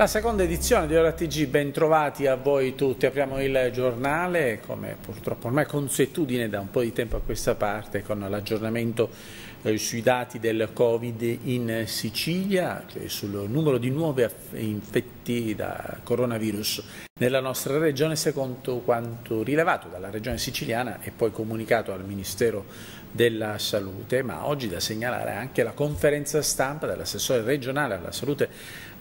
La seconda edizione di Ora TG, ben trovati a voi tutti. Apriamo il giornale, come purtroppo ormai consuetudine da un po' di tempo a questa parte, con l'aggiornamento eh, sui dati del Covid in Sicilia, cioè sul numero di nuovi infetti da coronavirus nella nostra regione, secondo quanto rilevato dalla regione siciliana e poi comunicato al Ministero della Salute. Ma oggi da segnalare anche la conferenza stampa dell'assessore regionale alla salute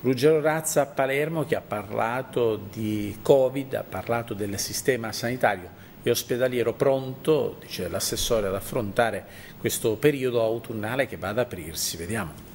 Ruggero Razza a Palermo che ha parlato di Covid, ha parlato del sistema sanitario e ospedaliero pronto, dice l'assessore, ad affrontare questo periodo autunnale che va ad aprirsi. Vediamo.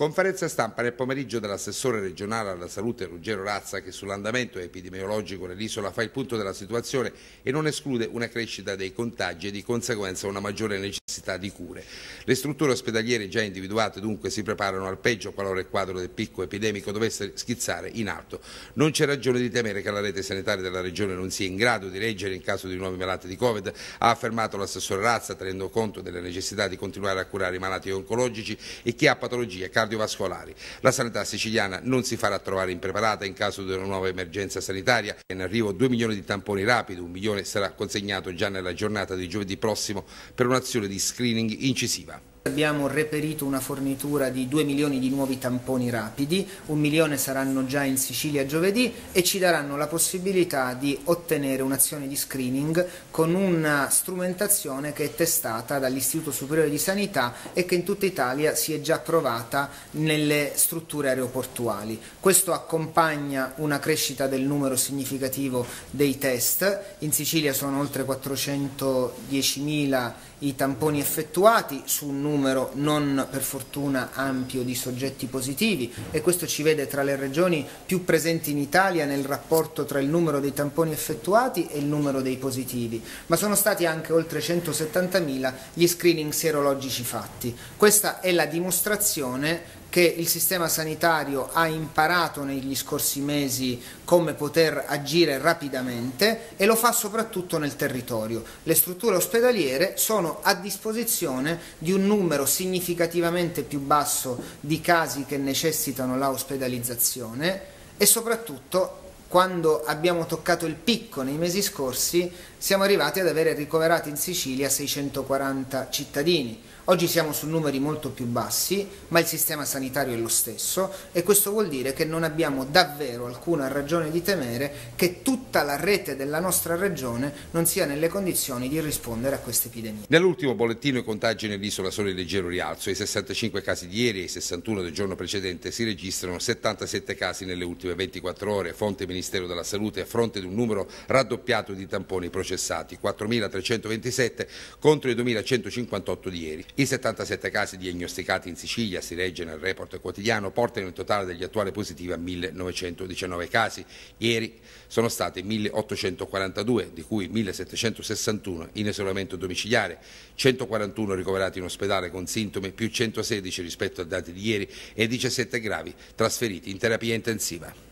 Conferenza stampa nel pomeriggio dell'assessore regionale alla salute Ruggero Razza che sull'andamento epidemiologico nell'isola fa il punto della situazione e non esclude una crescita dei contagi e di conseguenza una maggiore necessità di cure. Le strutture ospedaliere già individuate dunque si preparano al peggio qualora il quadro del picco epidemico dovesse schizzare in alto. Non c'è ragione di temere che la rete sanitaria della regione non sia in grado di reggere in caso di nuovi malati di Covid, ha affermato l'assessore Razza tenendo conto della necessità di continuare a curare i malati oncologici e chi ha patologie cardiovascolari cardiovascolari. La sanità siciliana non si farà trovare impreparata in caso di una nuova emergenza sanitaria. In arrivo 2 milioni di tamponi rapidi, un milione sarà consegnato già nella giornata di giovedì prossimo per un'azione di screening incisiva. Abbiamo reperito una fornitura di 2 milioni di nuovi tamponi rapidi, un milione saranno già in Sicilia giovedì e ci daranno la possibilità di ottenere un'azione di screening con una strumentazione che è testata dall'Istituto Superiore di Sanità e che in tutta Italia si è già provata nelle strutture aeroportuali. Questo accompagna una crescita del numero significativo dei test, in Sicilia sono oltre 410.000 i tamponi effettuati su un numero non per fortuna ampio di soggetti positivi e questo ci vede tra le regioni più presenti in Italia nel rapporto tra il numero dei tamponi effettuati e il numero dei positivi, ma sono stati anche oltre 170.000 gli screening serologici fatti. Questa è la dimostrazione che il sistema sanitario ha imparato negli scorsi mesi come poter agire rapidamente e lo fa soprattutto nel territorio. Le strutture ospedaliere sono a disposizione di un numero significativamente più basso di casi che necessitano la ospedalizzazione e soprattutto quando abbiamo toccato il picco nei mesi scorsi siamo arrivati ad avere ricoverati in Sicilia 640 cittadini Oggi siamo su numeri molto più bassi, ma il sistema sanitario è lo stesso e questo vuol dire che non abbiamo davvero alcuna ragione di temere che tutta la rete della nostra regione non sia nelle condizioni di rispondere a questa epidemia. Nell'ultimo bollettino i contagi nell'isola sono in leggero rialzo, i 65 casi di ieri e i 61 del giorno precedente si registrano 77 casi nelle ultime 24 ore, fonte Ministero della Salute a fronte di un numero raddoppiato di tamponi processati, 4.327 contro i 2.158 di ieri. I 77 casi diagnosticati in Sicilia, si legge nel report quotidiano, portano il totale degli attuali positivi a 1919 casi. Ieri sono stati 1842, di cui 1761 in isolamento domiciliare, 141 ricoverati in ospedale con sintomi, più 116 rispetto ai dati di ieri e 17 gravi trasferiti in terapia intensiva.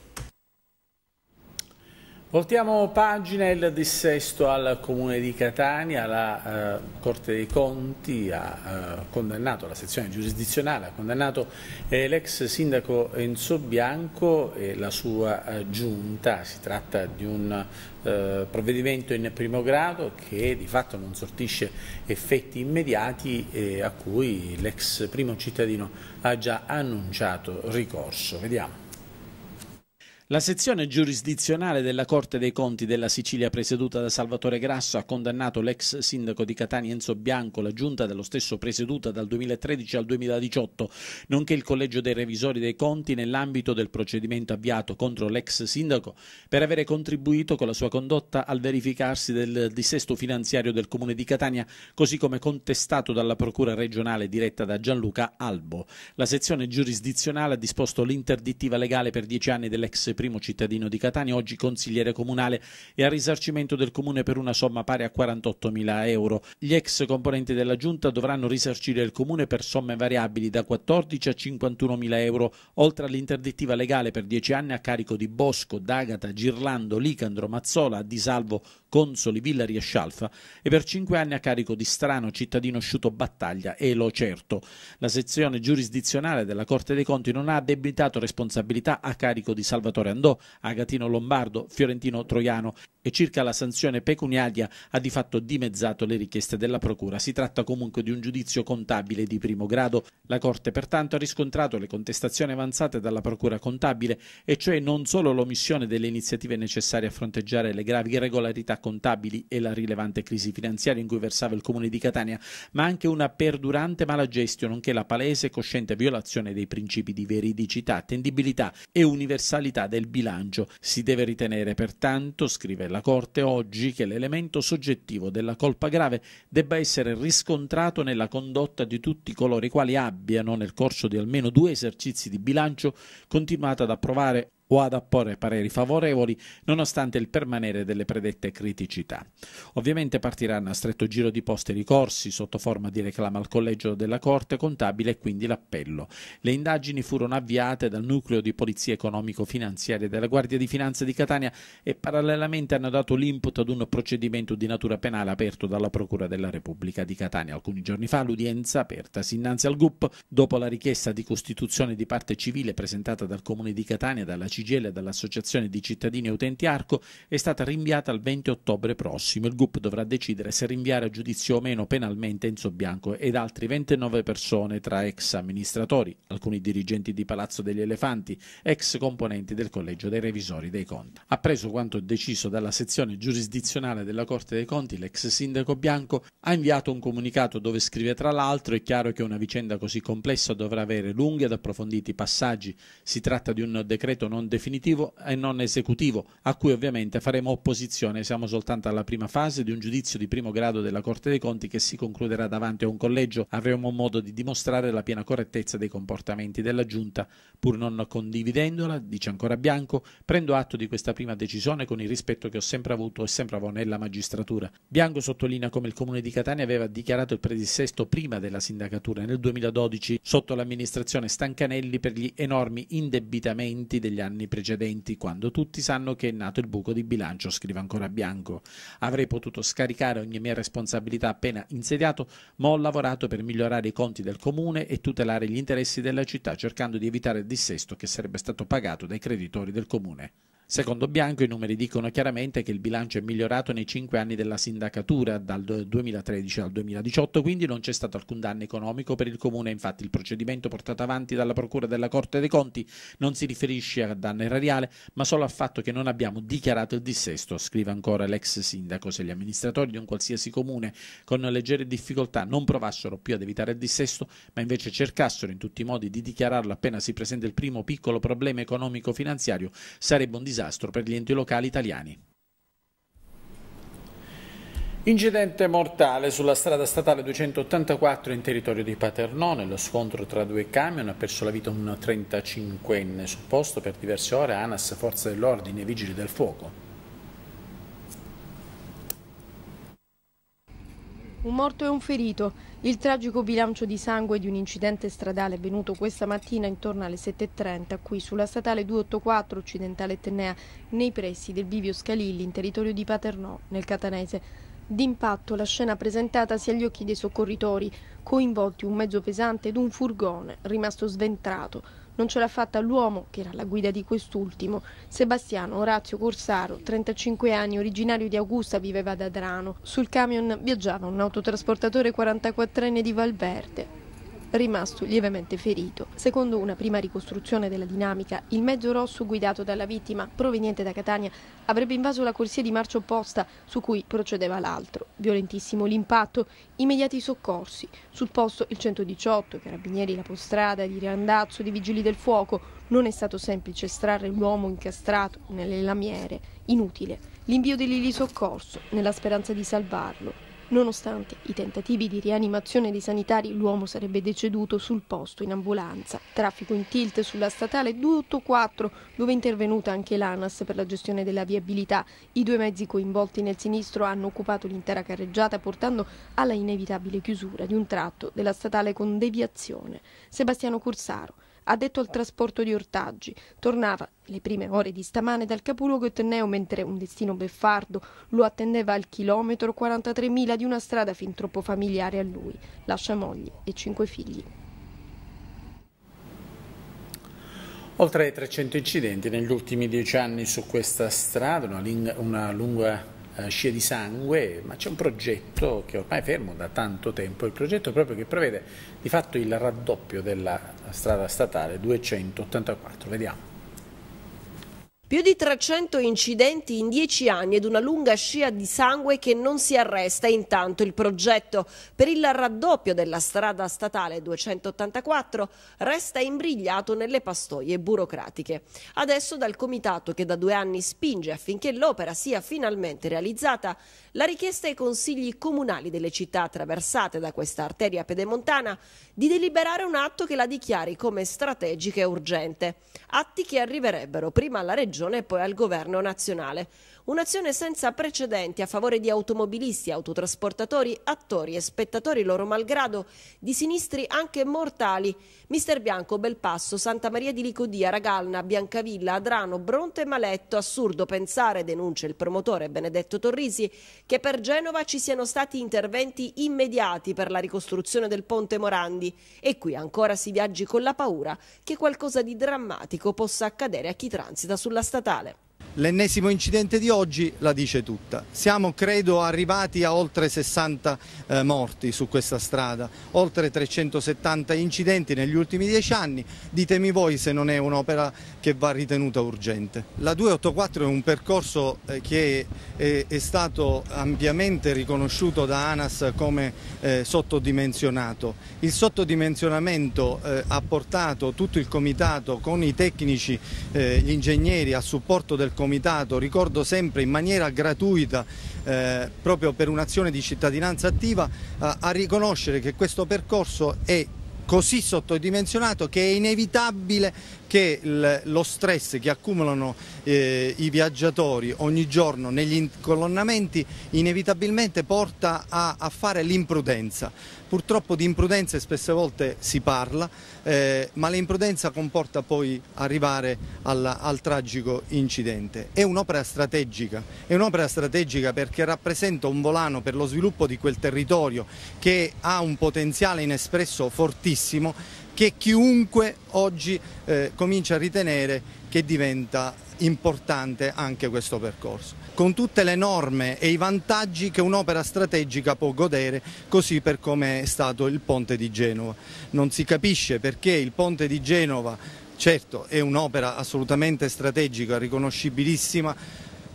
Voltiamo pagina il dissesto al comune di Catania, la eh, Corte dei Conti ha eh, condannato, la sezione giurisdizionale ha condannato eh, l'ex sindaco Enzo Bianco e la sua eh, giunta, si tratta di un eh, provvedimento in primo grado che di fatto non sortisce effetti immediati e eh, a cui l'ex primo cittadino ha già annunciato ricorso. Vediamo. La sezione giurisdizionale della Corte dei Conti della Sicilia presieduta da Salvatore Grasso ha condannato l'ex sindaco di Catania Enzo Bianco, la giunta dello stesso presieduta dal 2013 al 2018, nonché il Collegio dei Revisori dei Conti nell'ambito del procedimento avviato contro l'ex sindaco per avere contribuito con la sua condotta al verificarsi del dissesto finanziario del Comune di Catania, così come contestato dalla Procura regionale diretta da Gianluca Albo. La sezione giurisdizionale ha disposto l'interdittiva legale per dieci anni dell'ex primo cittadino di Catania, oggi consigliere comunale e a risarcimento del comune per una somma pari a 48 mila euro. Gli ex componenti della giunta dovranno risarcire il comune per somme variabili da 14 a 51 mila euro, oltre all'interdittiva legale per 10 anni a carico di Bosco, D'Agata, Girlando, Licandro, Mazzola, Di Salvo, Consoli, Villari e Scialfa e per cinque anni a carico di Strano, Cittadino Asciuto Battaglia e Lo Certo. La sezione giurisdizionale della Corte dei Conti non ha addebitato responsabilità a carico di Salvatore Andò, Agatino Lombardo, Fiorentino Troiano e circa la sanzione pecuniaria ha di fatto dimezzato le richieste della Procura. Si tratta comunque di un giudizio contabile di primo grado. La Corte pertanto ha riscontrato le contestazioni avanzate dalla Procura contabile e cioè non solo l'omissione delle iniziative necessarie a fronteggiare le gravi irregolarità contabili e la rilevante crisi finanziaria in cui versava il comune di Catania, ma anche una perdurante malagestio, nonché la palese e cosciente violazione dei principi di veridicità, attendibilità e universalità del bilancio. Si deve ritenere pertanto, scrive la Corte oggi, che l'elemento soggettivo della colpa grave debba essere riscontrato nella condotta di tutti coloro i quali abbiano, nel corso di almeno due esercizi di bilancio, continuato ad approvare o ad apporre pareri favorevoli nonostante il permanere delle predette criticità. Ovviamente partiranno a stretto giro di poste ricorsi sotto forma di reclama al collegio della Corte contabile e quindi l'appello. Le indagini furono avviate dal nucleo di polizia economico-finanziaria della Guardia di Finanza di Catania e parallelamente hanno dato l'input ad un procedimento di natura penale aperto dalla Procura della Repubblica di Catania. Alcuni giorni fa l'udienza apertasi innanzi al GUP dopo la richiesta di costituzione di parte civile presentata dal Comune di Catania e dalla città CGL e dall'Associazione di cittadini e utenti Arco è stata rinviata al 20 ottobre prossimo. Il GUP dovrà decidere se rinviare a giudizio o meno penalmente Enzo Bianco ed altri 29 persone tra ex amministratori, alcuni dirigenti di Palazzo degli Elefanti, ex componenti del Collegio dei Revisori dei Conti. Appreso quanto deciso dalla sezione giurisdizionale della Corte dei Conti, l'ex sindaco Bianco ha inviato un comunicato dove scrive tra l'altro è chiaro che una vicenda così complessa dovrà avere lunghi ed approfonditi passaggi. Si tratta di un decreto non definitivo e non esecutivo, a cui ovviamente faremo opposizione. Siamo soltanto alla prima fase di un giudizio di primo grado della Corte dei Conti che si concluderà davanti a un collegio. Avremo modo di dimostrare la piena correttezza dei comportamenti della Giunta. Pur non condividendola, dice ancora Bianco, prendo atto di questa prima decisione con il rispetto che ho sempre avuto e sempre avrò nella magistratura. Bianco sottolinea come il Comune di Catania aveva dichiarato il predissesto prima della sindacatura nel 2012 sotto l'amministrazione Stancanelli per gli enormi indebitamenti degli anni anni precedenti, quando tutti sanno che è nato il buco di bilancio, scrive ancora Bianco. Avrei potuto scaricare ogni mia responsabilità appena insediato, ma ho lavorato per migliorare i conti del comune e tutelare gli interessi della città, cercando di evitare il dissesto che sarebbe stato pagato dai creditori del comune. Secondo Bianco i numeri dicono chiaramente che il bilancio è migliorato nei cinque anni della sindacatura, dal 2013 al 2018, quindi non c'è stato alcun danno economico per il Comune, infatti il procedimento portato avanti dalla Procura della Corte dei Conti non si riferisce a danno erariale, ma solo al fatto che non abbiamo dichiarato il dissesto, scrive ancora l'ex sindaco. Se gli amministratori di un qualsiasi comune con leggere difficoltà non provassero più ad evitare il dissesto, ma invece cercassero in tutti i modi di dichiararlo appena si presenta il primo piccolo problema economico-finanziario, sarebbe un disastro disastro per gli enti locali italiani. Incidente mortale sulla strada statale 284 in territorio di Paternò, nello scontro tra due camion ha perso la vita un 35enne sul posto per diverse ore ANAS, Forza dell'Ordine e Vigili del Fuoco. Un morto e un ferito. Il tragico bilancio di sangue di un incidente stradale avvenuto questa mattina intorno alle 7.30 qui sulla statale 284 occidentale Tennea, nei pressi del Bivio Scalilli, in territorio di Paternò, nel Catanese. D'impatto la scena presentata presentatasi agli occhi dei soccorritori, coinvolti un mezzo pesante ed un furgone rimasto sventrato non ce l'ha fatta l'uomo che era alla guida di quest'ultimo. Sebastiano Orazio Corsaro, 35 anni, originario di Augusta, viveva ad Adrano. Sul camion viaggiava un autotrasportatore 44enne di Valverde rimasto lievemente ferito. Secondo una prima ricostruzione della dinamica, il mezzo rosso guidato dalla vittima, proveniente da Catania, avrebbe invaso la corsia di marcia opposta su cui procedeva l'altro. Violentissimo l'impatto, immediati soccorsi. Sul posto il 118, carabinieri la postrada, di riandazzo, di vigili del fuoco. Non è stato semplice estrarre l'uomo incastrato nelle lamiere. Inutile. L'invio di Soccorso, nella speranza di salvarlo. Nonostante i tentativi di rianimazione dei sanitari, l'uomo sarebbe deceduto sul posto in ambulanza. Traffico in tilt sulla statale 284, dove è intervenuta anche l'ANAS per la gestione della viabilità. I due mezzi coinvolti nel sinistro hanno occupato l'intera carreggiata, portando alla inevitabile chiusura di un tratto della statale con deviazione. Sebastiano Cursaro addetto al trasporto di ortaggi. Tornava le prime ore di stamane dal capoluogo etneo mentre un destino beffardo lo attendeva al chilometro 43.000 di una strada fin troppo familiare a lui. Lascia moglie e cinque figli. Oltre ai 300 incidenti negli ultimi dieci anni su questa strada, una, linga, una lunga eh, scie di sangue, ma c'è un progetto che ormai è fermo da tanto tempo, il progetto proprio che prevede di fatto il raddoppio della strada statale 284. Vediamo. Più di 300 incidenti in 10 anni ed una lunga scia di sangue che non si arresta. Intanto il progetto per il raddoppio della strada statale 284 resta imbrigliato nelle pastoie burocratiche. Adesso dal comitato che da due anni spinge affinché l'opera sia finalmente realizzata, la richiesta ai consigli comunali delle città attraversate da questa arteria pedemontana di deliberare un atto che la dichiari come strategica e urgente, atti che arriverebbero prima alla Regione e poi al Governo nazionale. Un'azione senza precedenti a favore di automobilisti, autotrasportatori, attori e spettatori loro malgrado, di sinistri anche mortali. Mister Bianco, Belpasso, Santa Maria di Licodia, Ragalna, Biancavilla, Adrano, Bronte e Maletto. Assurdo pensare, denuncia il promotore Benedetto Torrisi, che per Genova ci siano stati interventi immediati per la ricostruzione del ponte Morandi. E qui ancora si viaggi con la paura che qualcosa di drammatico possa accadere a chi transita sulla statale. L'ennesimo incidente di oggi la dice tutta. Siamo credo arrivati a oltre 60 eh, morti su questa strada, oltre 370 incidenti negli ultimi dieci anni. Ditemi voi se non è un'opera che va ritenuta urgente. La 284 è un percorso eh, che è, è, stato ampiamente riconosciuto da ANAS come eh, sottodimensionato. Il sottodimensionamento eh, ha portato tutto il comitato con i tecnici, eh, gli ingegneri a supporto del comitato Comitato, ricordo sempre in maniera gratuita, eh, proprio per un'azione di cittadinanza attiva, eh, a riconoscere che questo percorso è così sottodimensionato che è inevitabile che lo stress che accumulano eh, i viaggiatori ogni giorno negli incolonnamenti inevitabilmente porta a, a fare l'imprudenza. Purtroppo di imprudenze spesse volte si parla, eh, ma l'imprudenza comporta poi arrivare alla, al tragico incidente. È un'opera strategica, è un'opera strategica perché rappresenta un volano per lo sviluppo di quel territorio che ha un potenziale inespresso fortissimo che chiunque oggi eh, comincia a ritenere che diventa importante anche questo percorso con tutte le norme e i vantaggi che un'opera strategica può godere, così per come è stato il ponte di Genova. Non si capisce perché il ponte di Genova, certo è un'opera assolutamente strategica, riconoscibilissima,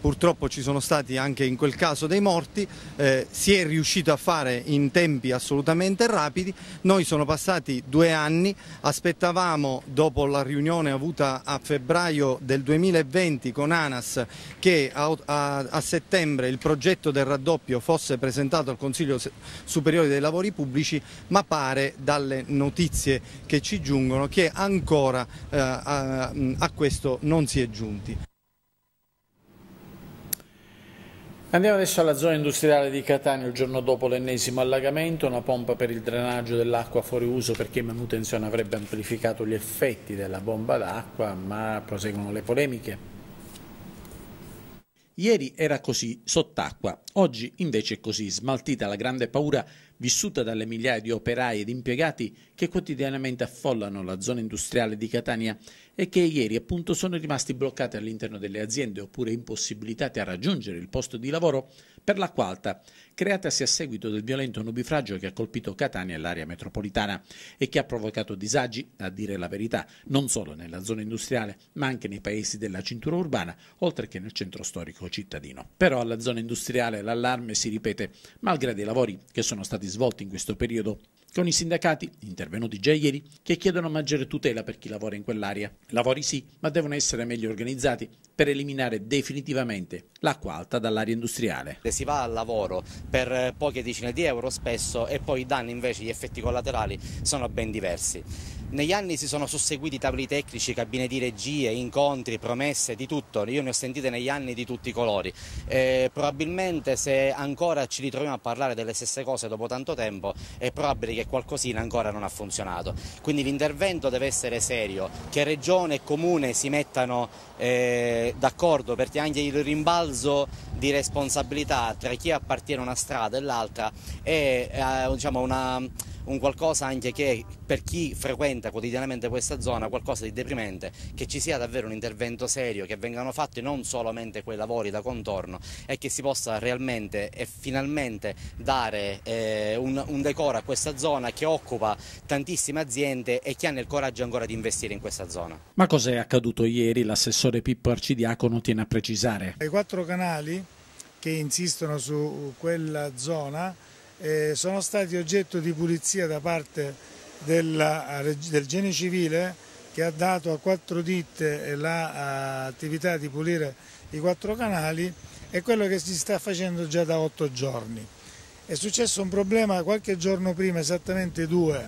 purtroppo ci sono stati anche in quel caso dei morti, eh, si è riuscito a fare in tempi assolutamente rapidi, noi sono passati due anni, aspettavamo dopo la riunione avuta a febbraio del 2020 con ANAS che a, a, a settembre il progetto del raddoppio fosse presentato al Consiglio Superiore dei Lavori Pubblici, ma pare dalle notizie che ci giungono che ancora eh, a, a questo non si è giunti. Andiamo adesso alla zona industriale di Catania, il giorno dopo l'ennesimo allagamento, una pompa per il drenaggio dell'acqua fuori uso perché manutenzione avrebbe amplificato gli effetti della bomba d'acqua, ma proseguono le polemiche. Ieri era così sott'acqua, oggi invece è così, smaltita la grande paura vissuta dalle migliaia di operai ed impiegati che quotidianamente affollano la zona industriale di Catania e che ieri appunto sono rimasti bloccati all'interno delle aziende oppure impossibilitati a raggiungere il posto di lavoro per la quarta creatasi a seguito del violento nubifragio che ha colpito Catania e l'area metropolitana e che ha provocato disagi, a dire la verità, non solo nella zona industriale, ma anche nei paesi della cintura urbana, oltre che nel centro storico cittadino. Però alla zona industriale l'allarme si ripete, malgrado i lavori che sono stati svolti in questo periodo con i sindacati, intervenuti già ieri, che chiedono maggiore tutela per chi lavora in quell'area. Lavori sì, ma devono essere meglio organizzati per eliminare definitivamente l'acqua alta dall'area industriale. Si va al lavoro per eh, poche decine di euro spesso e poi i danni invece, gli effetti collaterali sono ben diversi. Negli anni si sono susseguiti tavoli tecnici, cabine di regie, incontri, promesse, di tutto. Io ne ho sentite negli anni di tutti i colori. Eh, probabilmente se ancora ci ritroviamo a parlare delle stesse cose dopo tanto tempo è probabile che qualcosina ancora non ha funzionato. Quindi l'intervento deve essere serio, che regione e comune si mettano eh, d'accordo perché anche il rimbalzo di responsabilità tra chi appartiene a una strada e l'altra è eh, diciamo una, un qualcosa anche che per chi frequenta frequenta quotidianamente questa zona qualcosa di deprimente, che ci sia davvero un intervento serio, che vengano fatti non solamente quei lavori da contorno e che si possa realmente e finalmente dare eh, un, un decoro a questa zona che occupa tantissime aziende e che hanno il coraggio ancora di investire in questa zona. Ma cos'è accaduto ieri? L'assessore Pippo Arcidiacono tiene a precisare. I quattro canali che insistono su quella zona eh, sono stati oggetto di pulizia da parte della, eh, del Gene Civile che ha dato a quattro ditte l'attività la, eh, di pulire i quattro canali è quello che si sta facendo già da otto giorni. È successo un problema qualche giorno prima, esattamente due,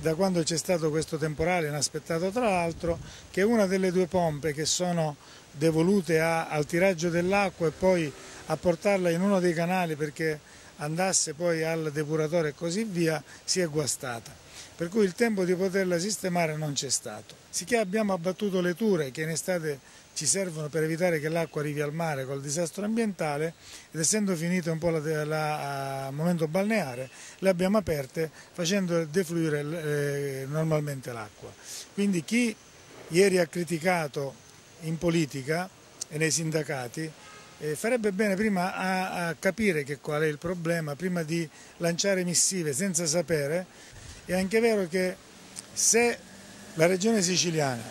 da quando c'è stato questo temporale inaspettato tra l'altro, che una delle due pompe che sono devolute a, al tiraggio dell'acqua e poi a portarla in uno dei canali perché andasse poi al depuratore e così via, si è guastata per cui il tempo di poterla sistemare non c'è stato. Sicché abbiamo abbattuto le ture che in estate ci servono per evitare che l'acqua arrivi al mare col disastro ambientale ed essendo finito un po' il momento balneare le abbiamo aperte facendo defluire eh, normalmente l'acqua. Quindi chi ieri ha criticato in politica e nei sindacati eh, farebbe bene prima a, a capire che qual è il problema, prima di lanciare missive senza sapere è anche vero che se la regione siciliana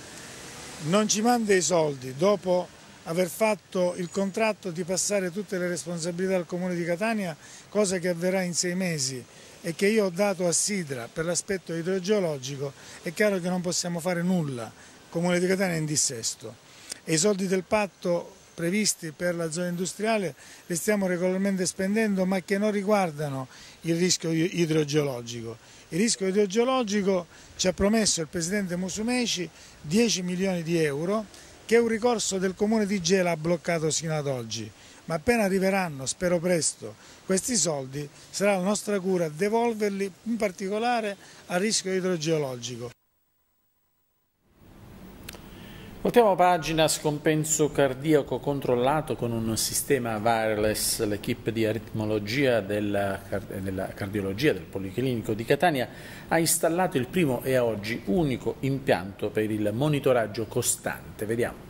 non ci manda i soldi dopo aver fatto il contratto di passare tutte le responsabilità al comune di Catania, cosa che avverrà in sei mesi e che io ho dato a Sidra per l'aspetto idrogeologico, è chiaro che non possiamo fare nulla. Il comune di Catania è in dissesto e i soldi del patto previsti per la zona industriale li stiamo regolarmente spendendo ma che non riguardano il rischio idrogeologico. Il rischio idrogeologico ci ha promesso il Presidente Musumeci 10 milioni di euro che un ricorso del Comune di Gela ha bloccato sino ad oggi ma appena arriveranno, spero presto, questi soldi sarà la nostra cura devolverli in particolare al rischio idrogeologico. Voltiamo pagina, scompenso cardiaco controllato con un sistema wireless. L'equipe di aritmologia della, della cardiologia del Policlinico di Catania ha installato il primo e oggi unico impianto per il monitoraggio costante. Vediamo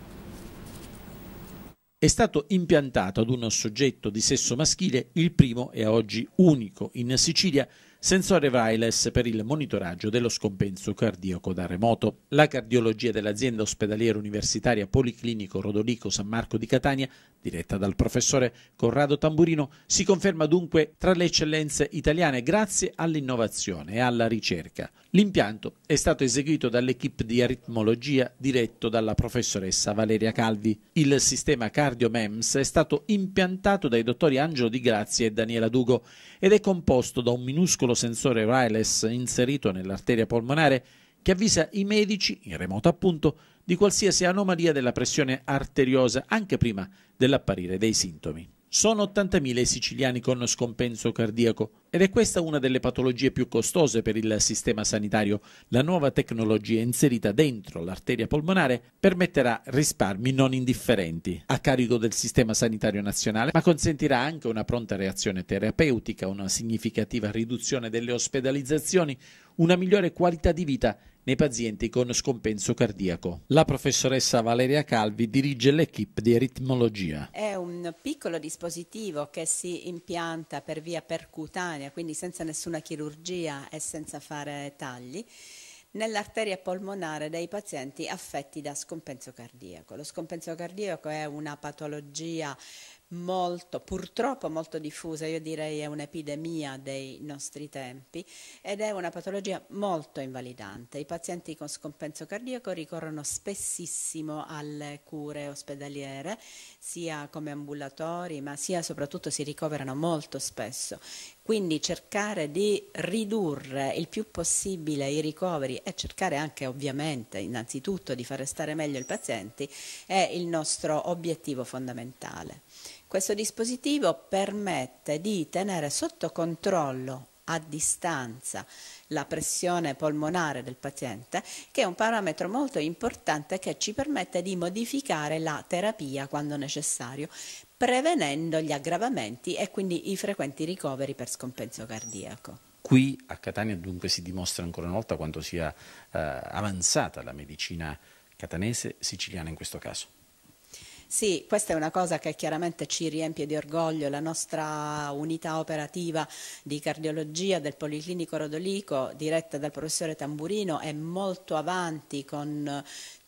è stato impiantato ad un soggetto di sesso maschile, il primo e oggi unico in Sicilia, sensore wireless per il monitoraggio dello scompenso cardiaco da remoto. La cardiologia dell'azienda ospedaliera universitaria Policlinico Rodolico San Marco di Catania, diretta dal professore Corrado Tamburino, si conferma dunque tra le eccellenze italiane grazie all'innovazione e alla ricerca. L'impianto è stato eseguito dall'equipe di aritmologia diretto dalla professoressa Valeria Calvi. Il sistema CardioMEMS è stato impiantato dai dottori Angelo Di Grazia e Daniela Dugo ed è composto da un minuscolo solo sensore wireless inserito nell'arteria polmonare che avvisa i medici, in remoto appunto, di qualsiasi anomalia della pressione arteriosa anche prima dell'apparire dei sintomi. Sono 80.000 i siciliani con scompenso cardiaco ed è questa una delle patologie più costose per il sistema sanitario. La nuova tecnologia inserita dentro l'arteria polmonare permetterà risparmi non indifferenti a carico del sistema sanitario nazionale, ma consentirà anche una pronta reazione terapeutica, una significativa riduzione delle ospedalizzazioni, una migliore qualità di vita nei pazienti con scompenso cardiaco. La professoressa Valeria Calvi dirige l'equipe di aritmologia. È un piccolo dispositivo che si impianta per via percutanea, quindi senza nessuna chirurgia e senza fare tagli nell'arteria polmonare dei pazienti affetti da scompenso cardiaco. Lo scompenso cardiaco è una patologia molto, purtroppo molto diffusa, io direi è un'epidemia dei nostri tempi ed è una patologia molto invalidante. I pazienti con scompenso cardiaco ricorrono spessissimo alle cure ospedaliere, sia come ambulatori, ma sia soprattutto si ricoverano molto spesso quindi cercare di ridurre il più possibile i ricoveri e cercare anche ovviamente innanzitutto di far restare meglio i pazienti è il nostro obiettivo fondamentale. Questo dispositivo permette di tenere sotto controllo a distanza la pressione polmonare del paziente, che è un parametro molto importante che ci permette di modificare la terapia quando necessario, prevenendo gli aggravamenti e quindi i frequenti ricoveri per scompenso cardiaco. Qui a Catania dunque si dimostra ancora una volta quanto sia eh, avanzata la medicina catanese, siciliana in questo caso. Sì, questa è una cosa che chiaramente ci riempie di orgoglio, la nostra unità operativa di cardiologia del Policlinico Rodolico, diretta dal professore Tamburino, è molto avanti con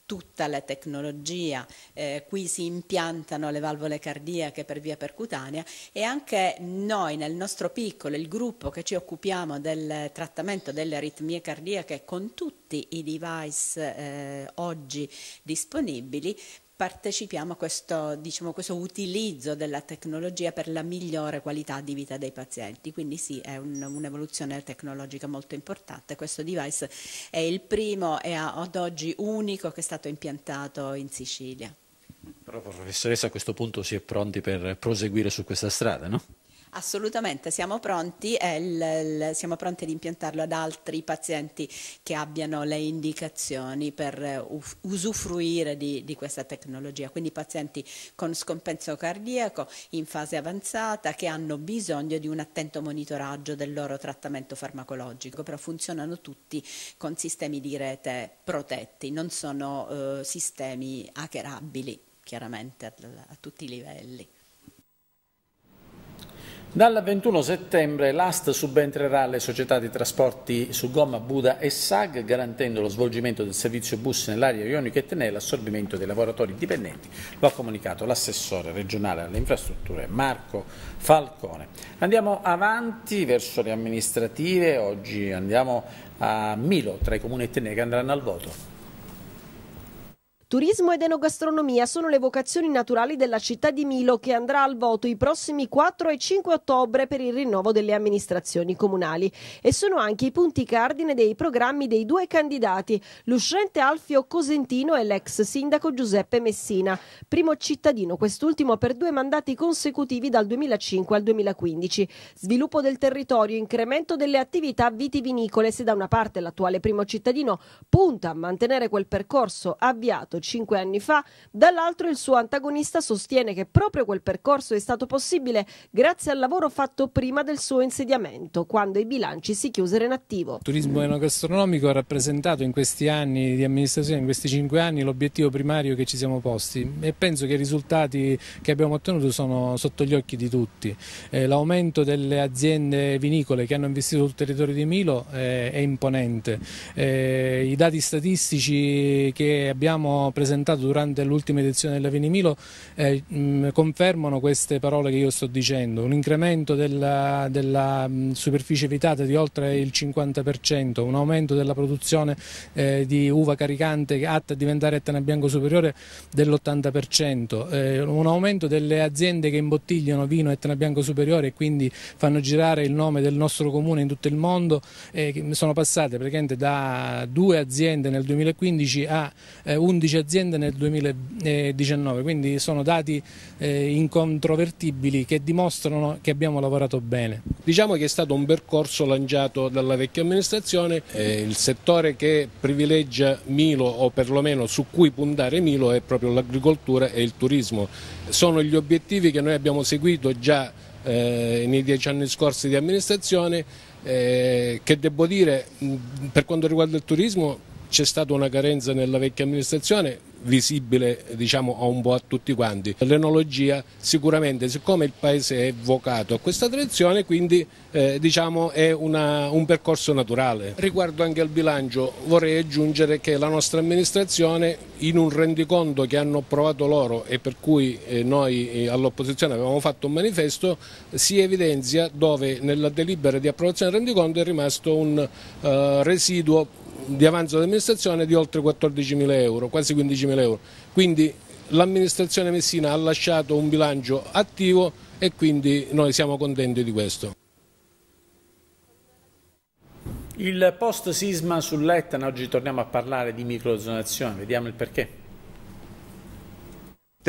tutta la tecnologia, eh, qui si impiantano le valvole cardiache per via percutanea e anche noi nel nostro piccolo, il gruppo che ci occupiamo del trattamento delle aritmie cardiache con tutti i device eh, oggi disponibili, partecipiamo a questo, diciamo, questo, utilizzo della tecnologia per la migliore qualità di vita dei pazienti. Quindi sì, è un'evoluzione tecnologica molto importante. Questo device è il primo e ad oggi unico che è stato impiantato in Sicilia. Però professoressa a questo punto si è pronti per proseguire su questa strada, no? Assolutamente, siamo pronti, il, siamo pronti ad impiantarlo ad altri pazienti che abbiano le indicazioni per eh, usufruire di, di, questa tecnologia, quindi pazienti con scompenso cardiaco in fase avanzata che hanno bisogno di un attento monitoraggio del loro trattamento farmacologico, però funzionano tutti con sistemi di rete protetti, non sono eh, sistemi hackerabili chiaramente a, a tutti i livelli. Dal 21 settembre l'AST subentrerà alle società di trasporti su gomma Buda e SAG garantendo lo svolgimento del servizio bus nell'area ionica e tenere l'assorbimento dei lavoratori dipendenti, lo ha comunicato l'assessore regionale alle infrastrutture Marco Falcone. Andiamo avanti verso le amministrative, oggi andiamo a Milo tra i comuni e Tene che andranno al voto. Turismo ed enogastronomia sono le vocazioni naturali della città di Milo che andrà al voto i prossimi 4 e 5 ottobre per il rinnovo delle amministrazioni comunali e sono anche i punti cardine dei programmi dei due candidati, l'uscente Alfio Cosentino e l'ex sindaco Giuseppe Messina, primo cittadino quest'ultimo per due mandati consecutivi dal 2005 al 2015. Sviluppo del territorio, incremento delle attività vitivinicole se da una parte l'attuale primo cittadino punta a mantenere quel percorso avviato cinque anni fa, dall'altro il suo antagonista sostiene che proprio quel percorso è stato possibile grazie al lavoro fatto prima del suo insediamento, quando i bilanci si chiusero in attivo. Il turismo mm. enogastronomico ha rappresentato in questi anni di amministrazione, in questi cinque anni, l'obiettivo primario che ci siamo posti e penso che i risultati che abbiamo ottenuto sono sotto gli occhi di tutti. Eh, l'aumento delle aziende vinicole che hanno investito sul territorio di Milo eh, è imponente. Eh, I dati statistici che abbiamo presentato durante l'ultima edizione della Venimilo eh, confermano queste parole che io sto dicendo, un incremento della, della superficie evitata di oltre il 50%, un aumento della produzione eh, di uva caricante atta a diventare ettana bianco superiore dell'80%, eh, un aumento delle aziende che imbottigliano vino ettana bianco superiore e quindi fanno girare il nome del nostro comune in tutto il mondo, eh, sono passate praticamente da due aziende nel 2015 a 11 eh, aziende nel 2019, quindi sono dati eh, incontrovertibili che dimostrano che abbiamo lavorato bene. Diciamo che è stato un percorso lanciato dalla vecchia amministrazione, eh, il settore che privilegia Milo o perlomeno su cui puntare Milo è proprio l'agricoltura e il turismo. Sono gli obiettivi che noi abbiamo seguito già eh, nei dieci anni scorsi di amministrazione eh, che devo dire mh, per quanto riguarda il turismo c'è stata una carenza nella vecchia amministrazione visibile diciamo, un po' a tutti quanti. L'enologia sicuramente, siccome il paese è vocato a questa direzione, quindi eh, diciamo, è una, un percorso naturale. Riguardo anche al bilancio vorrei aggiungere che la nostra amministrazione in un rendiconto che hanno approvato loro e per cui eh, noi eh, all'opposizione avevamo fatto un manifesto, si evidenzia dove nella delibera di approvazione del rendiconto è rimasto un eh, residuo di avanzo dell'amministrazione di oltre 14.000 euro, quasi 15.000 euro. Quindi l'amministrazione Messina ha lasciato un bilancio attivo e quindi noi siamo contenti di questo. Il post sisma sull'Etna, oggi torniamo a parlare di microzonazione, vediamo il perché.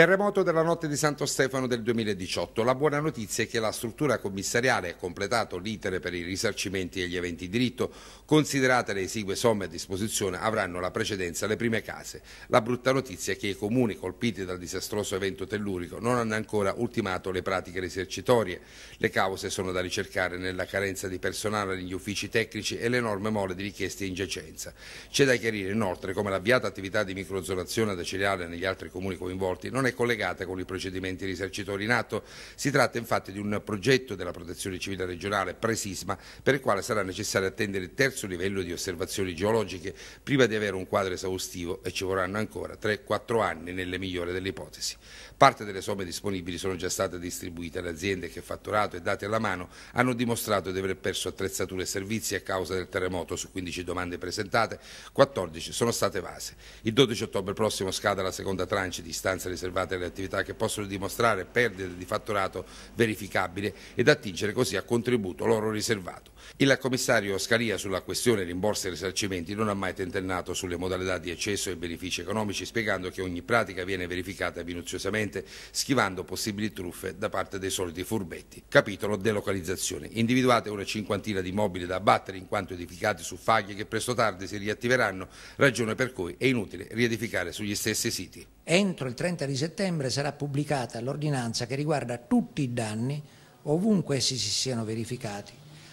Terremoto della notte di Santo Stefano del 2018. La buona notizia è che la struttura commissariale ha completato l'itere per i risarcimenti e gli eventi di diritto. Considerate le esigue somme a disposizione avranno la precedenza le prime case. La brutta notizia è che i comuni colpiti dal disastroso evento tellurico non hanno ancora ultimato le pratiche risarcitorie. Le cause sono da ricercare nella carenza di personale negli uffici tecnici e l'enorme mole di richieste in giacenza. C'è da chiarire inoltre come l'avviata attività di microzonazione deciliale negli altri comuni coinvolti non è norme collegate con i procedimenti risarcitori in atto. Si tratta infatti di un progetto della Protezione Civile Regionale pre-sisma per il quale sarà necessario attendere il terzo livello di osservazioni geologiche prima di avere un quadro esaustivo e ci vorranno ancora 3-4 anni nelle migliori delle ipotesi. Parte delle somme disponibili sono già state distribuite alle aziende che fatturato e date alla mano hanno dimostrato di aver perso attrezzature e servizi a causa del terremoto su 15 domande presentate, 14 sono state evase. Il 12 ottobre prossimo scada la seconda tranche di istanza riservata riservate alle attività che possono dimostrare perdite di fatturato verificabile ed attingere così a contributo loro riservato. Il commissario Scalia sulla questione rimborsi e risarcimenti non ha mai tentennato sulle modalità di accesso ai benefici economici spiegando che ogni pratica viene verificata minuziosamente schivando possibili truffe da parte dei soliti furbetti. Capitolo delocalizzazione. Individuate una cinquantina di immobili da abbattere in quanto edificati su faglie che presto tardi si riattiveranno, ragione per cui è inutile riedificare sugli stessi siti entro il 30 di settembre sarà pubblicata l'ordinanza che riguarda tutti i danni ovunque essi si siano verificati.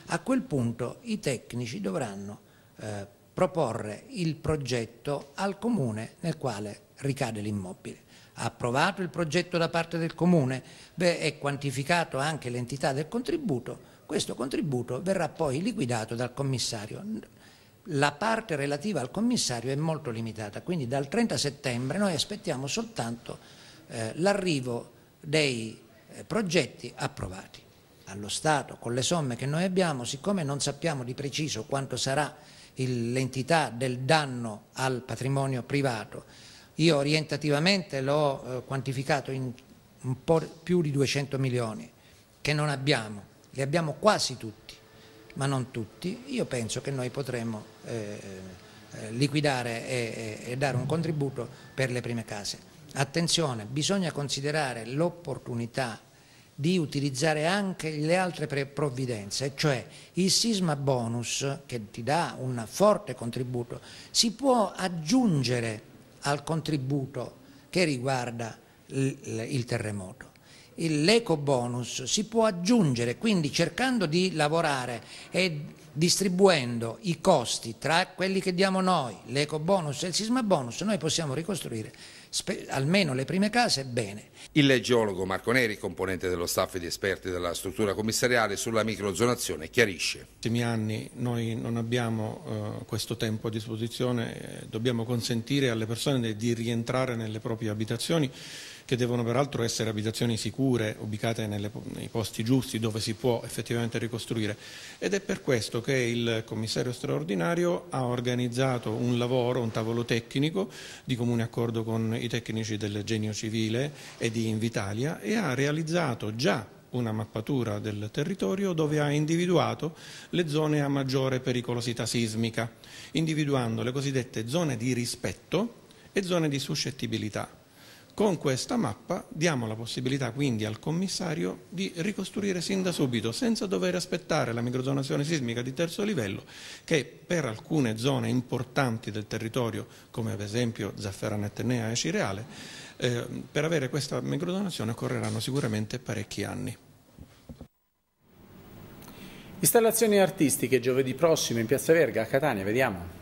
A quel punto i tecnici dovranno eh, proporre il progetto al comune nel quale ricade l'immobile. Approvato il progetto da parte del comune beh, è quantificato anche l'entità del contributo, questo contributo verrà poi liquidato dal commissario la parte relativa al commissario è molto limitata, quindi dal 30 settembre noi aspettiamo soltanto eh, l'arrivo dei eh, progetti approvati. Allo Stato, con le somme che noi abbiamo, siccome non sappiamo di preciso quanto sarà l'entità del danno al patrimonio privato, io orientativamente l'ho eh, quantificato in un po' più di 200 milioni, che non abbiamo, li abbiamo quasi tutti ma non tutti, io penso che noi potremmo eh, eh liquidare e, e, dare un contributo per le prime case. Attenzione, bisogna considerare l'opportunità di utilizzare anche le altre provvidenze, cioè il sisma bonus che ti dà un forte contributo, si può aggiungere al contributo che riguarda il terremoto l'eco bonus si può aggiungere, quindi cercando di lavorare e distribuendo i costi tra quelli che diamo noi, l'eco bonus e il sisma bonus, noi possiamo ricostruire almeno le prime case bene. Il geologo Marco Neri, componente dello staff di esperti della struttura commissariale sulla microzonazione, chiarisce. In ultimi anni noi non abbiamo eh, questo tempo a disposizione, eh, dobbiamo consentire alle persone di rientrare nelle proprie abitazioni che devono peraltro essere abitazioni sicure, ubicate nelle, nei posti giusti dove si può effettivamente ricostruire. Ed è per questo che il commissario straordinario ha organizzato un lavoro, un tavolo tecnico, di comune accordo con i tecnici del Genio Civile e di Invitalia e ha realizzato già una mappatura del territorio dove ha individuato le zone a maggiore pericolosità sismica, individuando le cosiddette zone di rispetto e zone di suscettibilità. Con questa mappa diamo la possibilità quindi al commissario di ricostruire sin da subito, senza dover aspettare la microzonazione sismica di terzo livello, che per alcune zone importanti del territorio, come ad esempio Zafferana Etnea e Cireale, eh, per avere questa microzonazione occorreranno sicuramente parecchi anni. Installazioni artistiche giovedì prossimo in Piazza Verga a Catania, vediamo.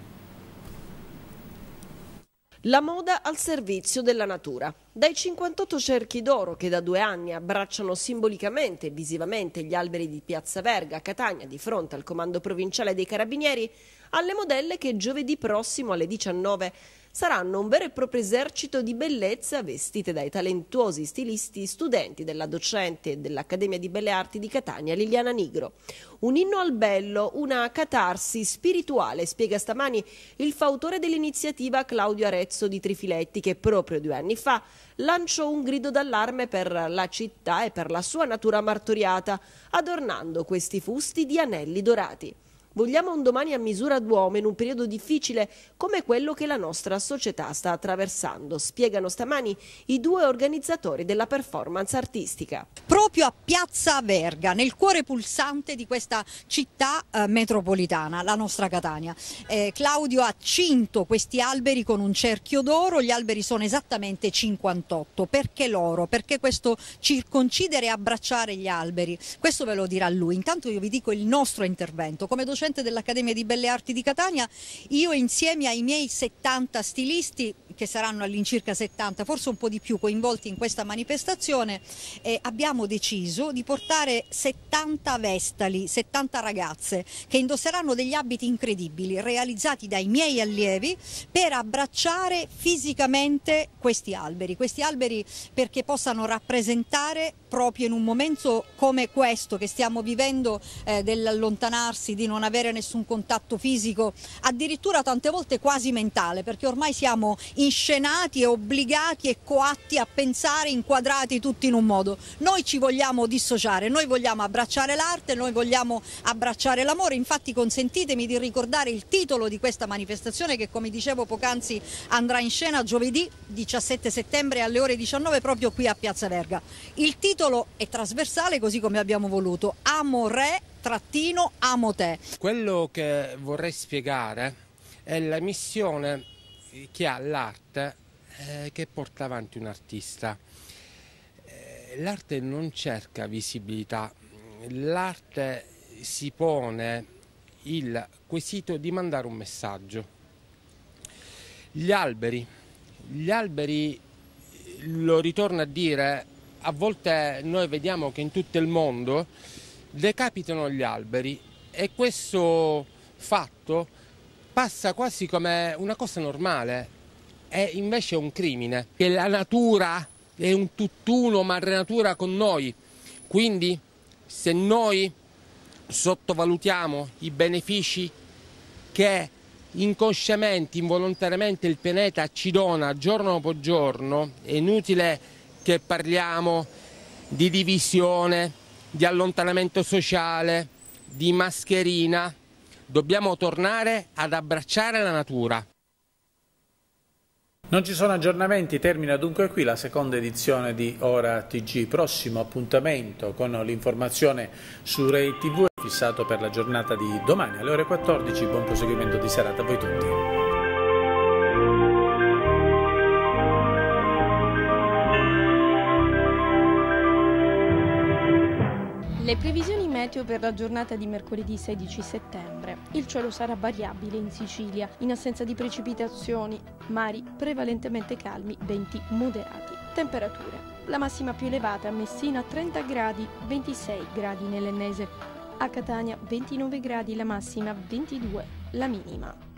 La moda al servizio della natura. Dai 58 cerchi d'oro che da due anni abbracciano simbolicamente e visivamente gli alberi di Piazza Verga a Catania di fronte al comando provinciale dei Carabinieri, alle modelle che giovedì prossimo alle 19 saranno un vero e proprio esercito di bellezza vestite dai talentuosi stilisti studenti della docente dell'Accademia di Belle Arti di Catania Liliana Nigro. Un inno al bello, una catarsi spirituale, spiega stamani il fautore dell'iniziativa Claudio Arezzo di Trifiletti che proprio due anni fa lanciò un grido d'allarme per la città e per la sua natura martoriata, adornando questi fusti di anelli dorati. Vogliamo un domani a misura d'uomo in un periodo difficile come quello che la nostra società sta attraversando, spiegano stamani i due organizzatori della performance artistica. Proprio a Piazza Verga, nel cuore pulsante di questa città eh, metropolitana, la nostra Catania. Eh, Claudio ha cinto questi alberi con un cerchio d'oro, gli alberi sono esattamente 58. Perché l'oro? Perché questo circoncidere e abbracciare gli alberi? Questo ve lo dirà lui. Intanto io vi dico il nostro intervento. Come docente docente dell'Accademia di Belle Arti di Catania, io insieme ai miei 70 stilisti, che saranno all'incirca 70, forse un po' di più, coinvolti in questa manifestazione, eh, abbiamo deciso di portare 70 vestali, 70 ragazze, che indosseranno degli abiti incredibili, realizzati dai miei allievi, per abbracciare fisicamente questi alberi. Questi alberi perché possano rappresentare proprio in un momento come questo che stiamo vivendo eh, dell'allontanarsi, di non avere avere nessun contatto fisico, addirittura tante volte quasi mentale, perché ormai siamo inscenati e obbligati e coatti a pensare, inquadrati tutti in un modo. Noi ci vogliamo dissociare, noi vogliamo abbracciare l'arte, noi vogliamo abbracciare l'amore, infatti consentitemi di ricordare il titolo di questa manifestazione che come dicevo poc'anzi andrà in scena giovedì 17 settembre alle ore 19 proprio qui a Piazza Verga. Il titolo è trasversale così come abbiamo voluto, Amore trattino amo te. Quello che vorrei spiegare è la missione che ha l'arte eh, che porta avanti un artista. Eh, l'arte non cerca visibilità, l'arte si pone il quesito di mandare un messaggio. Gli alberi, gli alberi, lo ritorno a dire, a volte noi vediamo che in tutto il mondo decapitano gli alberi e questo fatto passa quasi come una cosa normale, è invece un crimine, che la natura è un tutt'uno, madre natura con noi, quindi se noi sottovalutiamo i benefici che inconsciamente, involontariamente il pianeta ci dona giorno dopo giorno, è inutile che parliamo di divisione, di allontanamento sociale, di mascherina. Dobbiamo tornare ad abbracciare la natura. Non ci sono aggiornamenti, termina dunque qui la seconda edizione di Ora TG. Prossimo appuntamento con l'informazione su Rai TV fissato per la giornata di domani alle ore 14. Buon proseguimento di serata a voi tutti. Le previsioni meteo per la giornata di mercoledì 16 settembre. Il cielo sarà variabile in Sicilia, in assenza di precipitazioni, mari prevalentemente calmi, venti moderati. Temperature. La massima più elevata a Messina 30 gradi, 26 gradi nell'Ennese. A Catania 29 gradi la massima, 22 la minima.